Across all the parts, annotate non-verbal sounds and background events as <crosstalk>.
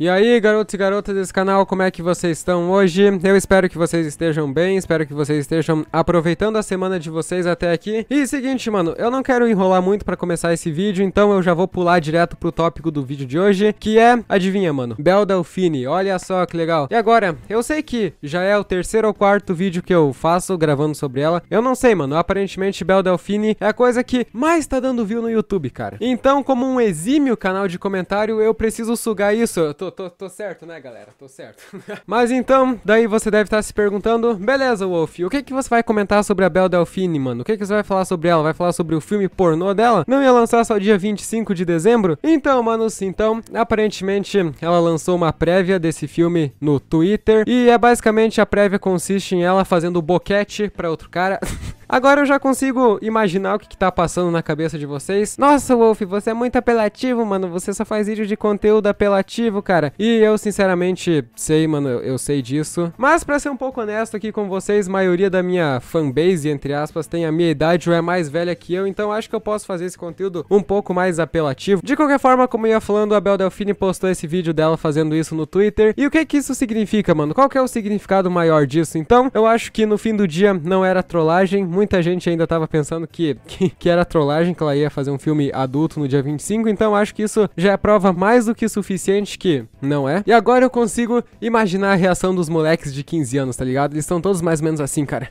E aí, garotos e garotas desse canal, como é que vocês estão hoje? Eu espero que vocês estejam bem, espero que vocês estejam aproveitando a semana de vocês até aqui. E seguinte, mano, eu não quero enrolar muito pra começar esse vídeo, então eu já vou pular direto pro tópico do vídeo de hoje, que é, adivinha, mano, Bel Delfine, olha só que legal. E agora, eu sei que já é o terceiro ou quarto vídeo que eu faço gravando sobre ela, eu não sei, mano, aparentemente Bel Delfine é a coisa que mais tá dando view no YouTube, cara. Então, como um exímio canal de comentário, eu preciso sugar isso, eu tô tô, tô, certo, né, galera? Tô certo. <laughs> Mas então, daí você deve estar tá se perguntando, beleza, Wolf, o que que você vai comentar sobre a Belle Delphine, mano? O que que você vai falar sobre ela? Vai falar sobre o filme pornô dela? Não ia lançar só dia 25 de dezembro? Então, sim, então, aparentemente ela lançou uma prévia desse filme no Twitter e é basicamente a prévia consiste em ela fazendo boquete para outro cara. <laughs> Agora eu já consigo imaginar o que, que tá passando na cabeça de vocês. Nossa, Wolf, você é muito apelativo, mano. Você só faz vídeo de conteúdo apelativo, cara. E eu, sinceramente, sei, mano, eu, sei disso. Mas pra ser um pouco honesto aqui com vocês, maioria da minha fanbase, entre aspas, tem a minha idade ou é mais velha que eu, então acho que eu posso fazer esse conteúdo um pouco mais apelativo. De qualquer forma, como eu ia falando, a Bel Delfine postou esse vídeo dela fazendo isso no Twitter. E o que que isso significa, mano? Qual que é o significado maior disso? Então, eu acho que no fim do dia não era trollagem, muita gente ainda estava pensando que, que, que, era trollagem, que ela ia fazer um filme adulto no dia 25, então acho que isso já é prova mais do que suficiente que não é. E agora eu consigo imaginar a reação dos moleques de 15 anos, tá ligado? Eles estão todos mais ou menos assim, cara.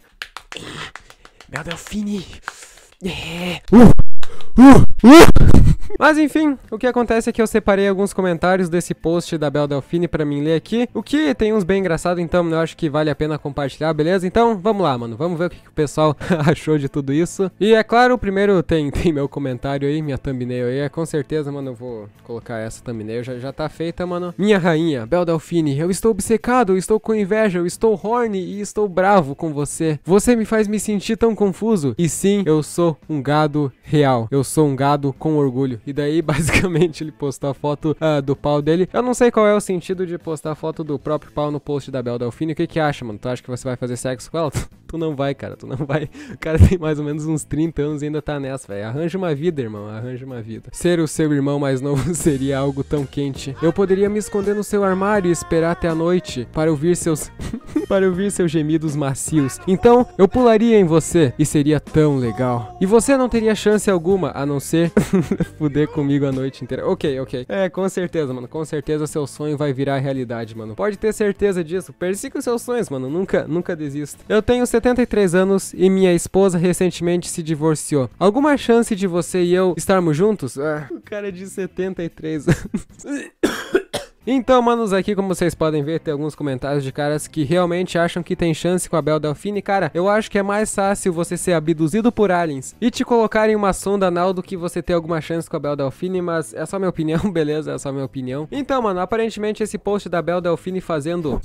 Meu Delfine! É. Uh, uh, uh. Mas enfim, o que acontece é que eu separei alguns comentários desse post da Bel Delfine pra mim ler aqui, o que tem uns bem engraçados, então eu acho que vale a pena compartilhar, beleza? Então, vamos lá, mano, vamos ver o que, que o pessoal <laughs> achou de tudo isso. E é claro, o primeiro tem, <laughs> tem meu comentário aí, minha thumbnail aí, é com certeza, mano, eu vou colocar essa thumbnail, já, já tá feita, mano. Minha rainha, Bel Delfine, eu estou obcecado, eu estou com inveja, eu estou horny e estou bravo com você. Você me faz me sentir tão confuso. E sim, eu sou um gado real, eu sou um gado com orgulho. E daí, <laughs> basicamente, ele postou a foto uh, do pau dele. Eu não sei qual é o sentido de postar a foto do próprio pau no post da Bel Delfine. O que que acha, mano? Tu acha que você vai fazer sexo com ela? <laughs> tu não vai, cara, tu não vai. <laughs> O cara tem mais ou menos uns 30 anos e ainda tá nessa, velho. Arranja uma vida, irmão, arranja uma vida. Ser o seu irmão mais novo <laughs> seria algo tão quente. Eu poderia me esconder no seu armário e esperar até a noite para ouvir seus <laughs> para ouvir seus gemidos macios. Então, eu pularia em você e seria tão legal. E você não teria chance alguma a não ser fuder comigo a noite inteira. OK, OK. É, com certeza, mano. Com certeza seu sonho vai virar realidade, mano. Pode ter certeza disso. Persiga os seus sonhos, mano. Nunca, nunca desista. Eu tenho certeza 73 anos e minha esposa recentemente se divorciou. Alguma chance de você e eu estarmos juntos? Ah, o cara é de 73 anos. <coughs> Então, manos, aqui como vocês podem ver, tem alguns comentários de caras que realmente acham que tem chance com a Bel Delfine. Cara, eu acho que é mais fácil você ser abduzido por aliens e te colocarem uma sonda anal do que você ter alguma chance com a Bel Delfine, mas é só minha opinião, <laughs> beleza? É só minha opinião. Então, mano, aparentemente esse post da Bel Delfine fazendo...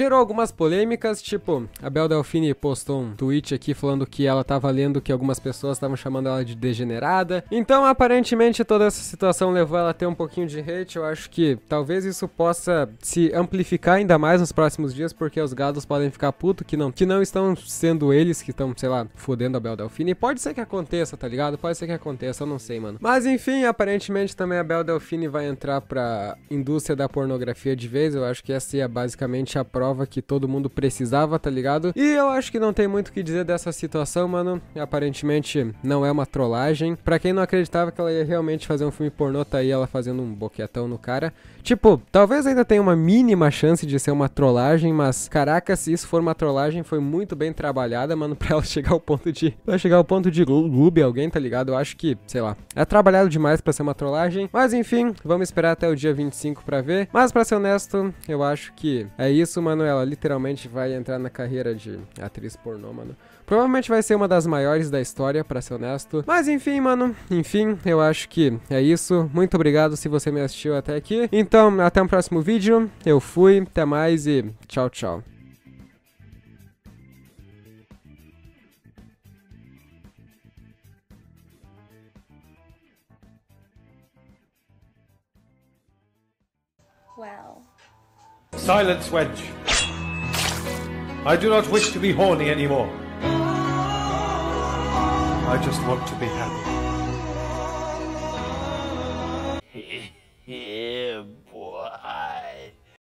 Gerou algumas polêmicas, tipo, a Bel Delfini postou um tweet aqui falando que ela tava lendo que algumas pessoas estavam chamando ela de degenerada. Então, aparentemente, toda essa situação levou ela a ter um pouquinho de hate. Eu acho que talvez isso possa se amplificar ainda mais nos próximos dias, porque os gados podem ficar puto que não, que não estão sendo eles que estão, sei lá, fodendo a Bel Delfini. Pode ser que aconteça, tá ligado? Pode ser que aconteça, eu não sei, mano. Mas enfim, aparentemente também a Bel Delfini vai entrar pra indústria da pornografia de vez. Eu acho que essa é basicamente a prova prova que todo mundo precisava, tá ligado? E eu acho que não tem muito o que dizer dessa situação, mano. Aparentemente não é uma trollagem. Pra quem não acreditava que ela ia realmente fazer um filme pornô, tá aí ela fazendo um boquetão no cara. Tipo, talvez ainda tenha uma mínima chance de ser uma trollagem, mas caraca, se isso for uma trollagem, foi muito bem trabalhada, mano, <laughs> pra ela chegar ao ponto de. Pra chegar ao ponto de lube alguém, tá ligado? Eu acho que, sei lá, é trabalhado demais pra ser uma trollagem. Mas enfim, vamos esperar até o dia 25 pra ver. Mas pra ser honesto, eu acho que é isso, mano ela literalmente vai entrar na carreira de atriz pornô, mano. Provavelmente vai ser uma das maiores da história, para ser honesto. Mas enfim, mano, enfim, eu acho que é isso. Muito obrigado se você me assistiu até aqui. Então, até o um próximo vídeo. Eu fui, até mais e tchau, tchau. Well. Silence, Wedge. I do not wish to be horny anymore. I just want to be happy.